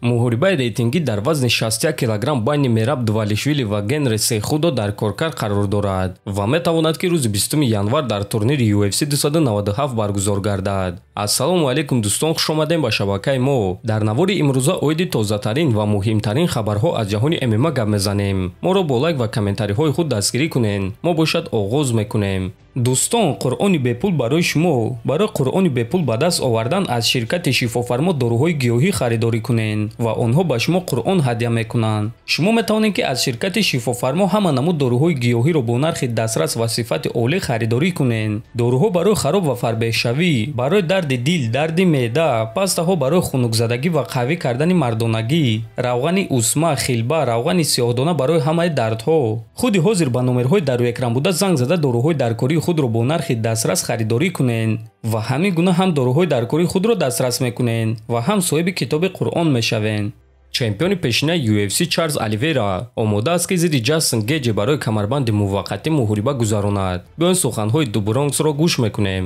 муҳорибаи рейтингӣ дар вазни 61 килограмм байни мераб дувалишвили ва генри сехудо дар коркар қарор дорад ва метавонад ки рӯзи 20 январ дар турнири юфс 297 баргузор гардад ассалому алейкум дӯстон хушомадем ба шабакаи мо дар навори имрӯза оиди тозатарин ва муҳимтарин хабарҳо аз ҷаҳони мма гап мезанем моро бо лайк ва комментариҳои худ дастгирӣ кунен мо бошад оғоз мекунем дӯстон қуръони бепул барои шумо барои қуръони бепул ба даст овардан аз ширкати шифофармо доруҳои гиёҳӣ харидорӣ кунен ва онҳо ба шумо қуръон ҳадя мекунанд шумо метавонед ки аз ширкати шифофармо ҳама намуд доруҳои гиёҳиро бо нархи дастрас ва сифати олӣ харидорӣ кунед доруҳо барои хароб ва фарбеҳшавӣ барои дарди дил дарди меъда пастаҳо барои хунукзадагӣ ва қавӣ кардани мардонагӣ равғани усма хилба равғани сиёҳдона барои ҳамаи дардҳо худи ҳозир ба номерҳои дару якрам буда занг зада доруҳои даркории худро бо нархи дастрас харидорӣ кунед ва ҳамин гуна ҳам доруҳои даркори худро дастрас мекунен ва ҳам соҳиби китоби қуръон мешавен чемпиони пешинаи юфс чарлз аливера омода аст ки зидди ҷастин геҷе барои камарбанди муваққатӣ муҳориба гузаронад биён суханҳои дубронксро гӯш мекунем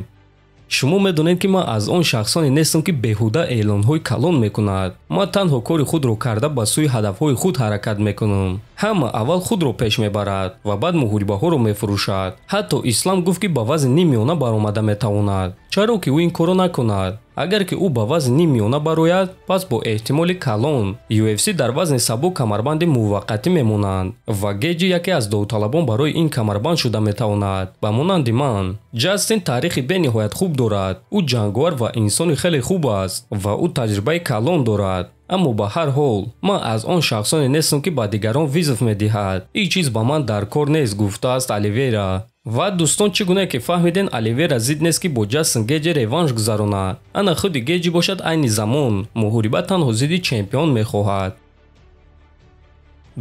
шумо медонед ки ман аз он шахсоне нестам ки беҳуда эълонҳои калон мекунад ман танҳо кори худро карда ба сӯи ҳадафҳои худ ҳаракат мекунам ҳама аввал худро пеш мебарад ва баъд муҳорибаҳоро мефурӯшад ҳатто ислам гуфт ки ба вазни нимёна баромада метавонад чаро ки ӯ ин корро накунад агар ки ӯ ба вазни нимёна барояд пас бо эҳтимоли калон юфс дар вазни сабук камарбанди муваққатӣ мемонанд ва геҷи яке аз довталабон барои ин камарбанд шуда метавонад ба монанди ман ҷастин таърихи бениҳоят хуб дорад ӯ ҷангвар ва инсони хеле хуб аст ва ӯ таҷрибаи калон дорад аммо ба ҳар ҳол ман аз он шахсоне нестам ки ба дигарон визф медиҳад ин чиз ба ман дар кор нест гуфтааст аливейра ва дӯстон чӣ гуна ки фаҳмидем аливейра зид нест ки бо ҷастин геҷи реванш гузаронад ана худи геҷи бошад айни замон муҳориба танҳо зидди чемпион мехоҳад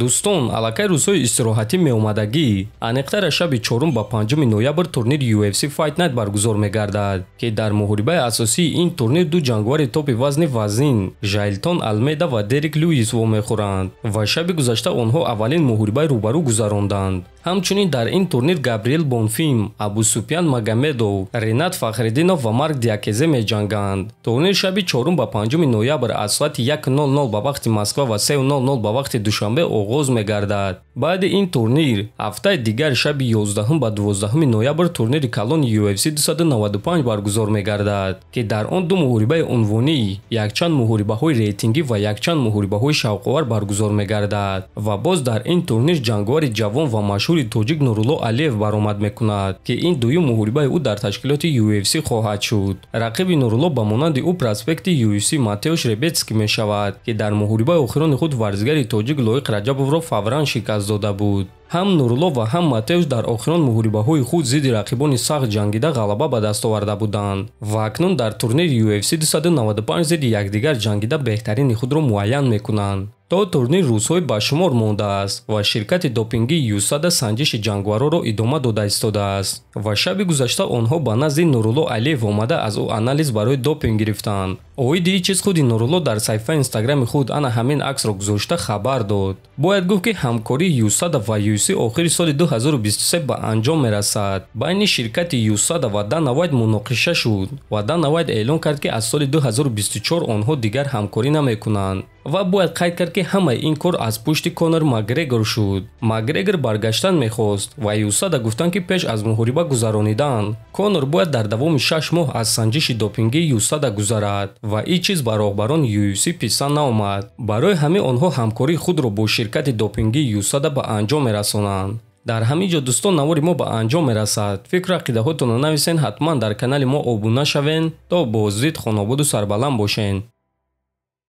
дӯстон аллакай рӯзҳои истироҳатӣ меомадагӣ аниқтар аз шаби чорум ба панҷуми ноябр турнири ufc fight night баргузор мегардад ки дар муҳорибаи асосии ин турнир ду ҷангвари топи вазни вазин жайлтон алмеда ва дерик люис вомехӯранд ва шаби гузашта онҳо аввалин муҳорибаи рӯбарӯ гузаронданд ҳамчунин дар ин турнир габриел бонфим абусупян магамедов ренат фахриддинов ва марк диакезе меҷанганд турнир шаби чорум ба панҷуми ноябр аз соати 100 ба вақти москва ва 300 ба вақти душанбе оғоз мегардад баъди ин турнир ҳафтаи дигар шаби 11 ба 12 ноябр турнири калони юфс 295 баргузор мегардад ки дар он ду муҳорибаи унвонӣ якчанд муҳорибаҳои рейтингӣ ва якчанд муҳорибаҳои шавқовар баргузор мегардад ва боз дар ин турнир ҷанговари ҷавон ва машҳури тоҷик нурулло алиев баромад мекунад ки ин дуюм муҳорибаи ӯ дар ташкилоти юфс хоҳад шуд рақиби нурулло ба монанди ӯ проспекти юфс матеош ребетски мешавад ки дар муҳорибаи охирони худ варзигари тоҷик лоиқ раҷабовро фавран шикаст аз дода буд ҳам нурулло ва ҳам матеуш дар охирон муҳорибаҳои худ зидди рақибони сахт ҷангида ғалаба ба даст оварда буданд ва акнун дар турнири ufc 295 зидди якдигар ҷангида беҳтарини худро муайян мекунанд то турнир рӯзҳои ба шумор мондааст ва ширкати допингии юсада санҷиши ҷангвароро идома дода истодааст ва шаби гузашта онҳо ба назди нурулло алиев омада аз ӯ анализ барои допинг гирифтанд оиди ин чиз худи нурулло дар саҳифаи инстаграми худ ана ҳамин аксро гузошта хабар дод бояд гуфт ки ҳамкории юсада ва юси охири соли 2023 ба анҷом мерасад байни ширкати юсада ва данавайд муноқиша шуд ва данавайд эълон кард ки аз соли 2024 онҳо дигар ҳамкорӣ намекунанд ва бояд қайд кард ки ҳамаи ин кор аз пушти конор макгрегор шуд макгрегор баргаштан мехост ва юсада гуфтанд ки пеш аз муҳориба гузаронидан конор бояд дар давоми шаш моҳ аз санҷиши допингии юсада гузарад ва ин чиз ба роҳбарони юси писанд наомад барои ҳамин онҳо ҳамкории худро бо ширк ширкати допинги юсада ба анҷом мерасонанд дар ҳамин ҷо дӯстон навори мо ба анҷом мерасад фикру ақидаҳоятонро нависен ҳатман дар канали мо обуна шавен то бозид хонободу сарбаланд бошен